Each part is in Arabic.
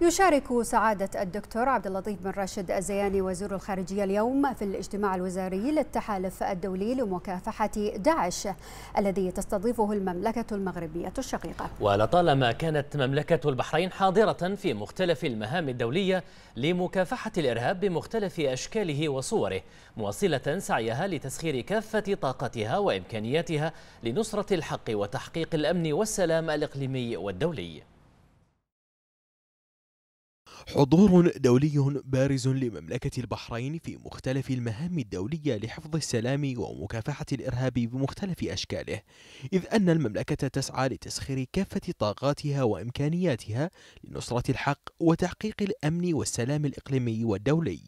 يشارك سعادة الدكتور عبد اللطيف بن راشد الزياني وزير الخارجية اليوم في الاجتماع الوزاري للتحالف الدولي لمكافحة داعش الذي تستضيفه المملكة المغربية الشقيقة. ولطالما كانت مملكة البحرين حاضرة في مختلف المهام الدولية لمكافحة الإرهاب بمختلف أشكاله وصوره، مواصلة سعيها لتسخير كافة طاقتها وإمكانياتها لنصرة الحق وتحقيق الأمن والسلام الإقليمي والدولي. حضور دولي بارز لمملكة البحرين في مختلف المهام الدولية لحفظ السلام ومكافحة الإرهاب بمختلف أشكاله إذ أن المملكة تسعى لتسخير كافة طاقاتها وإمكانياتها لنصرة الحق وتحقيق الأمن والسلام الإقليمي والدولي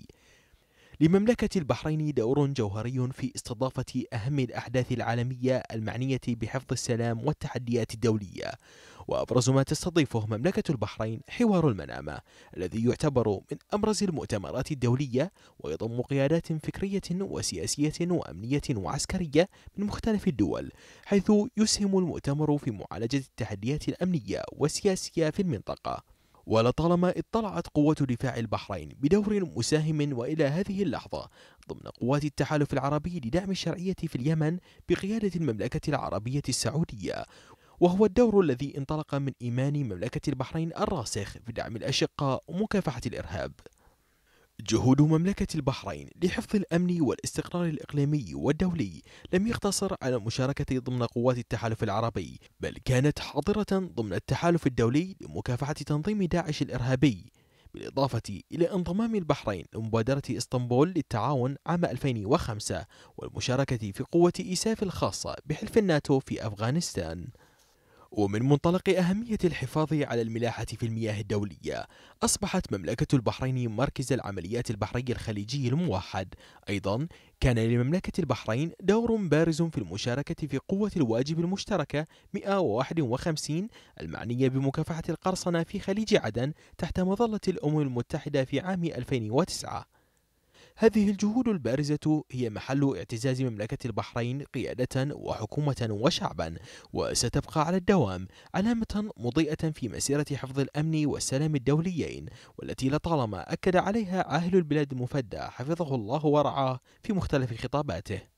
لمملكة البحرين دور جوهري في استضافة أهم الأحداث العالمية المعنية بحفظ السلام والتحديات الدولية وأبرز ما تستضيفه مملكة البحرين حوار المنامة الذي يعتبر من أبرز المؤتمرات الدولية ويضم قيادات فكرية وسياسية وأمنية وعسكرية من مختلف الدول حيث يسهم المؤتمر في معالجة التحديات الأمنية والسياسية في المنطقة ولطالما اطلعت قوة دفاع البحرين بدور مساهم وإلى هذه اللحظة ضمن قوات التحالف العربي لدعم الشرعية في اليمن بقيادة المملكة العربية السعودية وهو الدور الذي انطلق من إيمان مملكة البحرين الراسخ في دعم الأشقاء ومكافحة الإرهاب جهود مملكة البحرين لحفظ الأمن والاستقرار الإقليمي والدولي لم يقتصر على مشاركة ضمن قوات التحالف العربي بل كانت حاضرة ضمن التحالف الدولي لمكافحة تنظيم داعش الإرهابي بالإضافة إلى انضمام البحرين لمبادرة إسطنبول للتعاون عام 2005 والمشاركة في قوة إيساف الخاصة بحلف الناتو في أفغانستان ومن منطلق أهمية الحفاظ على الملاحة في المياه الدولية أصبحت مملكة البحرين مركز العمليات البحرية الخليجي الموحد أيضا كان لمملكة البحرين دور بارز في المشاركة في قوة الواجب المشتركة 151 المعنية بمكافحة القرصنة في خليج عدن تحت مظلة الأمم المتحدة في عام 2009 هذه الجهود البارزة هي محل اعتزاز مملكة البحرين قيادة وحكومة وشعبا وستبقى على الدوام علامة مضيئة في مسيرة حفظ الأمن والسلام الدوليين والتي لطالما أكد عليها عاهل البلاد المفدى حفظه الله ورعاه في مختلف خطاباته